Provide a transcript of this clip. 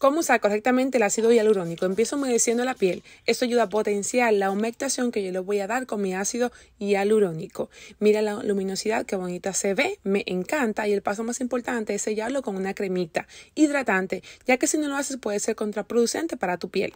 ¿Cómo usar correctamente el ácido hialurónico? Empiezo humedeciendo la piel. Esto ayuda a potenciar la humectación que yo le voy a dar con mi ácido hialurónico. Mira la luminosidad, qué bonita se ve, me encanta. Y el paso más importante es sellarlo con una cremita hidratante, ya que si no lo haces puede ser contraproducente para tu piel.